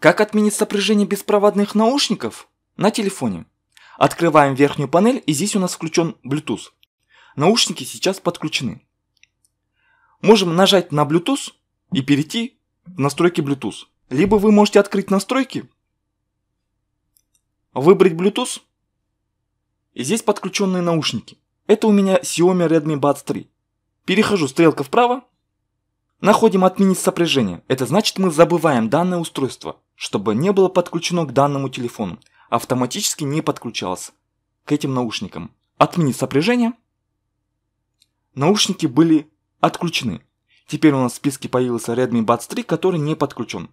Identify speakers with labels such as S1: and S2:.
S1: Как отменить сопряжение беспроводных наушников? На телефоне. Открываем верхнюю панель и здесь у нас включен Bluetooth. Наушники сейчас подключены. Можем нажать на Bluetooth и перейти в настройки Bluetooth. Либо вы можете открыть настройки, выбрать Bluetooth и здесь подключенные наушники. Это у меня Xiaomi Redmi Buds 3. Перехожу стрелка вправо Находим отменить сопряжение. Это значит мы забываем данное устройство, чтобы не было подключено к данному телефону. Автоматически не подключалось к этим наушникам. Отменить сопряжение. Наушники были отключены. Теперь у нас в списке появился Redmi Buds 3, который не подключен.